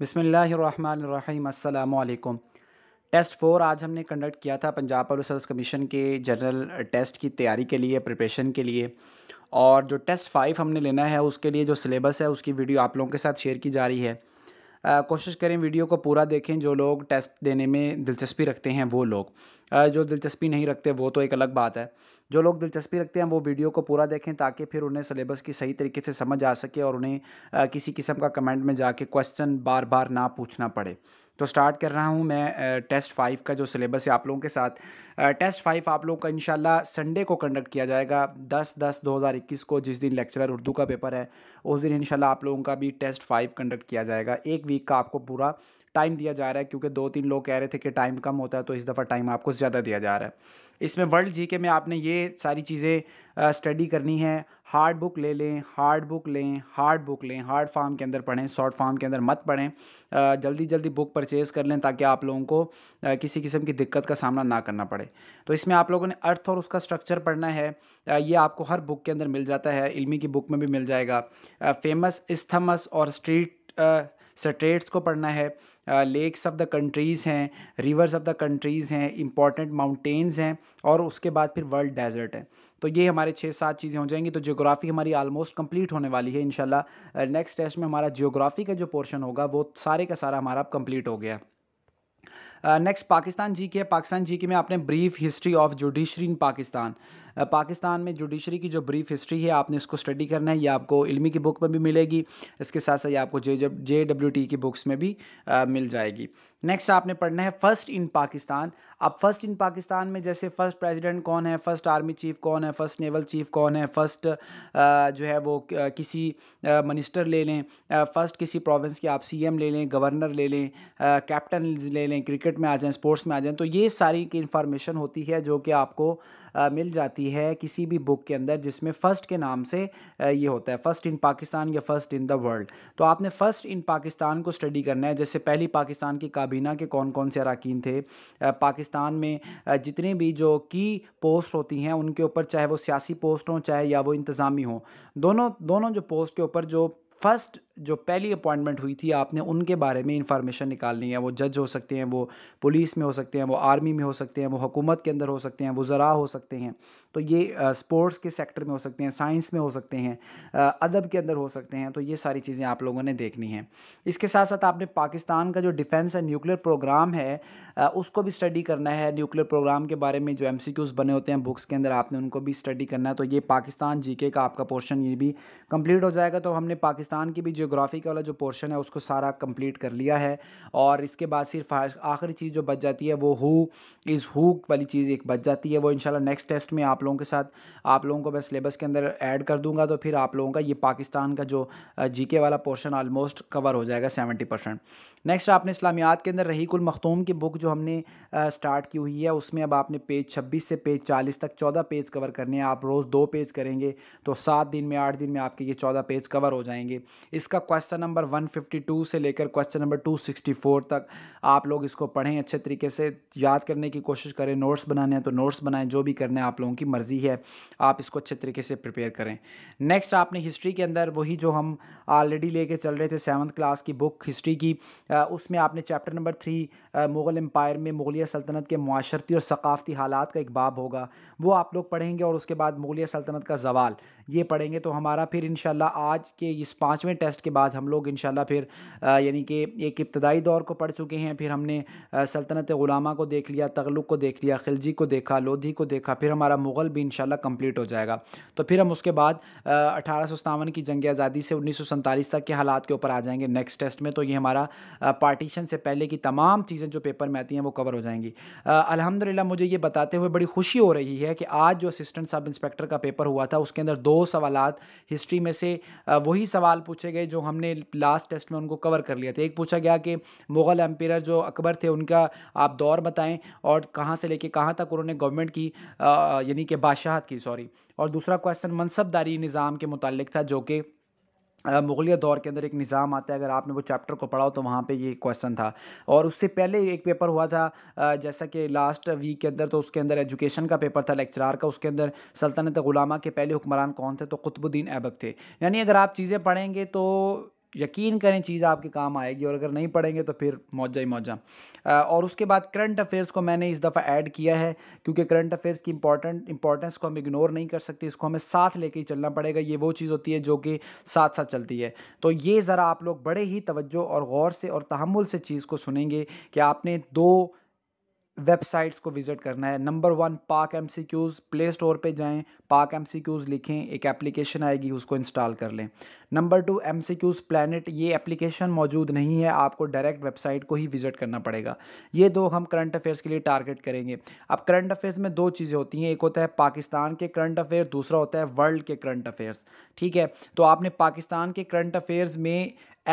बिसमीम् अल्लाम test four आज हमने कंडक्ट किया था पंजाब पब्लिक सर्विस कमीशन के जनरल टेस्ट की तैयारी के लिए प्रिपरेशन के लिए और जो टेस्ट फाइव हमने लेना है उसके लिए जो सिलेबस है उसकी वीडियो आप लोगों के साथ शेयर की जा रही है कोशिश करें वीडियो को पूरा देखें जो लोग टेस्ट देने में दिलचस्पी रखते हैं वो लोग जो दिलचस्पी नहीं रखते वो तो एक अलग बात है जो लोग दिलचस्पी रखते हैं वो वीडियो को पूरा देखें ताकि फिर उन्हें सिलेबस की सही तरीके से समझ आ सके और उन्हें किसी किस्म का कमेंट में जाके क्वेश्चन बार बार ना पूछना पड़े तो स्टार्ट कर रहा हूँ मैं टेस्ट फाइव का जो सिलेबस है आप लोगों के साथ टेस्ट फाइव आप लोगों का इंशाल्लाह संडे को कंडक्ट किया जाएगा दस दस दो हज़ार इक्कीस को जिस दिन लेक्चरर उर्दू का पेपर है उस दिन इनशाला आप लोगों का भी टेस्ट फाइव कंडक्ट किया जाएगा एक वीक का आपको पूरा टाइम दिया जा रहा है क्योंकि दो तीन लोग कह रहे थे कि टाइम कम होता है तो इस दफ़ा टाइम आपको ज़्यादा दिया जा रहा है इसमें वर्ल्ड जी के में आपने ये सारी चीज़ें स्टडी करनी है हार्ड बुक ले लें हार्ड बुक लें हार्ड बुक लें हार्ड फार्म के अंदर पढ़ें शॉर्ट फार्म के अंदर मत पढ़ें जल्दी जल्दी बुक परचेज़ कर लें ताकि आप लोगों को किसी किस्म की दिक्कत का सामना ना करना पड़े तो इसमें आप लोगों ने अर्थ और उसका स्ट्रक्चर पढ़ना है ये आपको हर बुक के अंदर मिल जाता है इलमी की बुक में भी मिल जाएगा फेमस इस्थमस और स्ट्रीट स्टेट्स को पढ़ना है लेक्स ऑफ द कंट्रीज़ हैं रिवर्स ऑफ द कंट्रीज़ हैं इंपॉर्टेंट माउंटेन्स हैं और उसके बाद फिर वर्ल्ड डेजर्ट है तो ये हमारे छः सात चीज़ें हो जाएंगी तो जियोग्राफी हमारी आलमोस्ट कंप्लीट होने वाली है इन नेक्स्ट टेस्ट में हमारा जियोग्राफी का जो पोर्शन होगा वो सारे का सारा हमारा कंप्लीट हो गया नेक्स्ट पाकिस्तान जी के पाकिस्तान जी के में आपने brief history of judiciary in Pakistan Pakistan में जुडिशरी की जो ब्रीफ हिस्ट्री है आपने इसको स्टडी करना है ये आपको इलमी की बुक में भी मिलेगी इसके साथ साथ ये आपको जे जब जे डब्ल्यू टी की बुक्स में भी आ, मिल जाएगी नेक्स्ट आपने पढ़ना है फ़र्स्ट इन पाकिस्तान अब फर्स्ट इन पाकिस्तान में जैसे फ़र्स्ट प्रेसिडेंट कौन है फ़र्स्ट आर्मी चीफ कौन है फ़र्स्ट नेवल चीफ कौन है फ़र्स्ट जो है वो किसी मिनिस्टर ले लें फ़र्स्ट किसी प्रोविंस के आप सीएम ले लें गवर्नर ले लें कैप्टन ले लें क्रिकेट में आ जाएं स्पोर्ट्स में आ जाएं तो ये सारी की इंफॉर्मेशन होती है जो कि आपको मिल जाती है किसी भी बुक के अंदर जिसमें फ़र्स्ट के नाम से ये होता है फ़र्स्ट इन पाकिस्तान या फ़र्स्ट इन द वर्ल्ड तो आपने फ़र्स्ट इन पाकिस्तान को स्टडी करना है जैसे पहली पाकिस्तान की काबीना के कौन कौन से अरकान थे पाकिस्तान में जितने भी जो की पोस्ट होती हैं उनके ऊपर चाहे वो सियासी पोस्ट हों चाहे या वो इंतज़ामी हों दोनों दोनों जो पोस्ट के ऊपर जो फर्स्ट जो पहली अपॉइंटमेंट हुई थी आपने उनके बारे में इंफॉर्मेशन निकालनी है वो जज हो सकते हैं वो पुलिस में हो सकते हैं वो आर्मी में हो सकते हैं वो हुकूमत के अंदर हो सकते हैं वो ज़रा हो सकते हैं तो ये स्पोर्ट्स के सेक्टर में हो सकते हैं साइंस में हो सकते हैं अदब के अंदर हो सकते हैं तो ये सारी चीज़ें आप लोगों ने देखनी है इसके साथ साथ आपने पाकिस्तान का जो डिफेंस एंड न्यूक्लियर प्रोग्राम है उसको भी स्टडी करना है न्यूक्लियर प्रोग्राम के बारे में जो एम बने होते हैं बुक्स के अंदर आपने उनको भी स्टडी करना है तो ये पाकिस्तान जी का आपका पोर्शन ये भी कम्प्लीट हो जाएगा तो हमने पाकिस्तान पाकिस्तान की भी जोग्राफी वाला जो पोर्शन है उसको सारा कंप्लीट कर लिया है और इसके बाद सिर्फ आखिरी चीज़ जो बच जाती है वो हु इज़ हु वाली चीज़ एक बच जाती है वो इंशाल्लाह नेक्स्ट टेस्ट में आप लोगों के साथ आप लोगों को मैं सिलेबस के अंदर ऐड कर दूंगा तो फिर आप लोगों का ये पाकिस्तान का जो के वाला पोर्शन आलमोस्ट कवर हो जाएगा सेवेंटी परसेंट नेक्स्ट आपने इस्लामियात के अंदर रहीकुल मखतूम की बुक जो हमने स्टार्ट की हुई है उसमें अब आपने पेज छब्बीस से पेज चालीस तक चौदह पेज कवर करने हैं आप रोज़ दो पेज करेंगे तो सात दिन में आठ दिन में आपके ये चौदह पेज कवर हो जाएंगे करेंगे इसका क्वेश्चन नंबर 152 से लेकर क्वेश्चन नंबर 264 तक आप लोग इसको पढ़ें अच्छे तरीके से याद करने की कोशिश करें नोट्स बनाने हैं तो नोट्स बनाएं जो भी करना है आप लोगों की मर्ज़ी है आप इसको अच्छे तरीके से प्रिपेयर करें नेक्स्ट आपने हिस्ट्री के अंदर वही जो हम ऑलरेडी लेके चल रहे थे सेवन्थ क्लास की बुक हिस्ट्री की उसमें आपने chapter number three Mughal empire में मुगलिया सल्तनत के माशरती और सकाफ़ती हालात का एक बाब होगा वो आप लोग पढ़ेंगे और उसके बाद मुगलिया सल्तनत का जवाल ये पढ़ेंगे तो हमारा फिर इन आज के इस पाँचवें टेस्ट के बाद हम लोग इन फिर यानी कि एक इब्तदाई दौर को पढ़ चुके हैं फिर हमने सल्तनत ग़ुलामा को देख लिया तगलुक को देख लिया खिलजी को देखा लोधी को देखा फिर हमारा मुग़ल भी इन कंप्लीट हो जाएगा तो फिर हम उसके बाद अठारह की जंग आज़ादी से उन्नीस तक के हालात के ऊपर आ जाएंगे नेक्स्ट टेस्ट में तो ये हमारा पार्टीशन से पहले की तमाम चीज़ें जो पेपर में आती हैं वो कवर हो जाएंगी अलहमदिल्ला मुझे ये बताते हुए बड़ी खुशी हो रही है कि आज जो असिस्टेंट सब इंस्पेक्टर का पेपर हुआ था उसके अंदर दो सवाल हिस्ट्री में से वही सवाल सवाल पूछे गए जो हमने लास्ट टेस्ट में उनको कवर कर लिया थे एक पूछा गया कि मुग़ल एम्पियर जो अकबर थे उनका आप दौर बताएं और कहाँ से लेके कहाँ तक उन्होंने गवर्नमेंट की यानी कि बादशाहत की सॉरी और दूसरा क्वेश्चन मनसबदारी निज़ाम के मुतल था जो कि मुगलिया दौर के अंदर एक निज़ाम आता है अगर आपने वो चैप्टर को पढ़ा हो तो वहाँ पे ये क्वेश्चन था और उससे पहले एक पेपर हुआ था जैसा कि लास्ट वीक के अंदर तो उसके अंदर एजुकेशन का पेपर था लेक्चरार का उसके अंदर सल्तनत गुलामा के पहले हुक्मरान कौन थे तो कुतबुद्दीन ऐबक थे यानी अगर आप चीज़ें पढ़ेंगे तो यकीन करें चीज़ आपके काम आएगी और अगर नहीं पढ़ेंगे तो फिर मौजा ही मौजा और उसके बाद करंट अफेयर्स को मैंने इस दफ़ा ऐड किया है क्योंकि करंट अफेयर्स की इंपॉर्टेंट इंपॉर्टेंस को हम इग्नोर नहीं कर सकते इसको हमें साथ लेके ही चलना पड़ेगा ये वो चीज़ होती है जो कि साथ साथ चलती है तो ये ज़रा आप लोग बड़े ही तवज्जो और गौर से और तहमुल से चीज़ को सुनेंगे कि आपने दो वेबसाइट्स को विज़िट करना है number one Pak M C Qs play store पर जाएँ पाक एम सी क्यूज़ लिखें एक एप्लीकेशन आएगी उसको इंस्टॉल कर लें number two M C Qs planet ये एप्लीकेशन मौजूद नहीं है आपको डायरेक्ट वेबसाइट को ही विजिट करना पड़ेगा ये दो हम करंट अफेयर्स के लिए टारगेट करेंगे अब करंट अफेयर्स में दो चीज़ें होती हैं एक होता है पाकिस्तान के करंट अफेयर दूसरा होता है वर्ल्ड के करंट अफेयर्स ठीक है तो आपने पाकिस्तान के करंट अफेयर्स में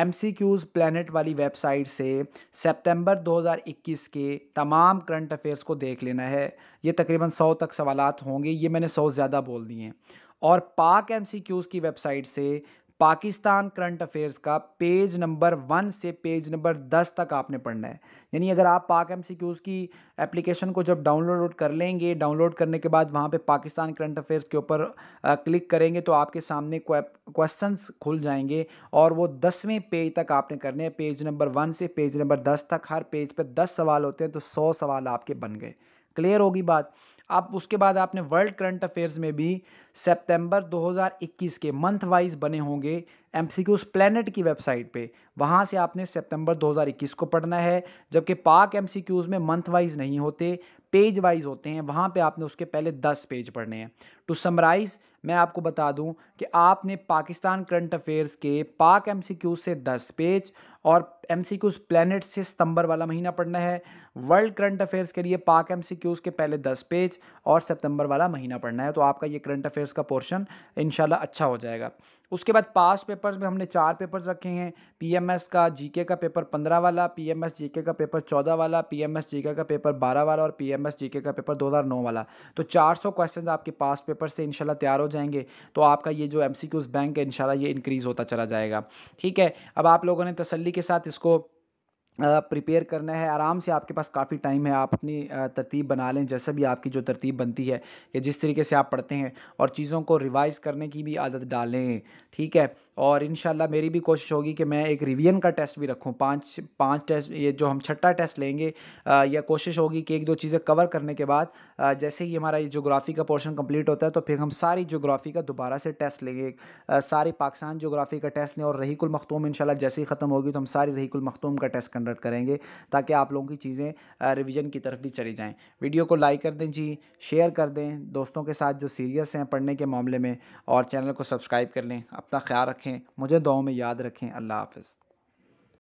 एम सी क्यूज़ प्लानट वाली वेबसाइट से हज़ार 2021 के तमाम करंट अफेयर्स को देख लेना है ये तकरीबन 100 तक सवाल होंगे ये मैंने 100 ज़्यादा बोल दिए हैं और पाक एम सी क्यूज़ की वेबसाइट से पाकिस्तान करंट अफेयर्स का पेज नंबर वन से पेज नंबर दस तक आपने पढ़ना है यानी अगर आप पाक एम की एप्लीकेशन को जब डाउनलोड कर लेंगे डाउनलोड करने के बाद वहाँ पे पाकिस्तान करंट अफेयर्स के ऊपर क्लिक करेंगे तो आपके सामने क्वेश्चंस खुल जाएंगे और वो दसवें पेज तक आपने करने हैं पेज नंबर वन से पेज नंबर दस तक हर पेज पर दस सवाल होते हैं तो सौ सवाल आपके बन गए क्लियर होगी बात आप उसके बाद आपने वर्ल्ड करंट अफेयर्स में भी सितंबर 2021 के मंथ वाइज बने होंगे एम सी प्लानट की वेबसाइट पे वहाँ से आपने सितंबर 2021 को पढ़ना है जबकि पाक एम सी में मंथ वाइज नहीं होते पेज वाइज होते हैं वहाँ पे आपने उसके पहले दस पेज पढ़ने हैं टू समराइज़ मैं आपको बता दूं कि आपने पाकिस्तान करंट अफेयर्स के पाक एम से 10 पेज और एम सी क्यूज़ प्लानट से सितंबर वाला महीना पढ़ना है वर्ल्ड करंट अफेयर्स के लिए पाक एम सी क्यूज़ के पहले दस पेज और सितंबर वाला महीना पढ़ना है तो आपका ये करंट अफेयर्स का पोर्शन इनशाला अच्छा हो जाएगा उसके बाद पास्ट पेपर्स में हमने चार पेपर्स रखे हैं एस का के का पेपर पंद्रह वाला जी के का पेपर चौदह वाला जी के का पेपर बारह वाला और जी के का पेपर दो हज़ार नौ वाला तो चार सौ क्वेश्चन आपके पास्ट पेपर से इनशाला तैयार हो जाएंगे तो आपका ये जो एम सी क्यूज़ बैंक है इनशाला ये इंक्रीज़ होता चला जाएगा ठीक है अब आप लोगों ने तसली के साथ इसको प्रिपेयर करना है आराम से आपके पास काफ़ी टाइम है आप अपनी तरतीब बना लें जैसे भी आपकी जो तरतीब बनती है या जिस तरीके से आप पढ़ते हैं और चीज़ों को रिवाइज़ करने की भी आदत डालें ठीक है और इन मेरी भी कोशिश होगी कि मैं एक रिवीजन का टेस्ट भी रखूँ पाँच पाँच टेस्ट ये जो हम छठा टेस्ट लेंगे यह या कोशिश होगी कि एक दो चीज़ें कवर करने के बाद जैसे ही हमारा ये जोग्राफ़ी का पोर्शन कम्प्लीट होता है तो फिर हम सारी जोग्राफ़ी का दोबारा से टेस्ट लेंगे सारी पाकिस्तान जोग्राफ़ी का टेस्ट लें और रहीकुल मखतूम इन जैसे ही ख़त्म होगी तो हम सारी रहीकुल मखतूम का टेस्ट कंडक्ट कन्वर्ट करेंगे ताकि आप लोगों की चीज़ें रिविज़न की तरफ भी चली जाएँ वीडियो को लाइक कर दें जी शेयर कर दें दोस्तों के साथ जो सीरियस हैं पढ़ने के मामले में और चैनल को सब्सक्राइब कर लें अपना ख्याल रखें मुझे दो में याद रखें अल्लाह हाफिज़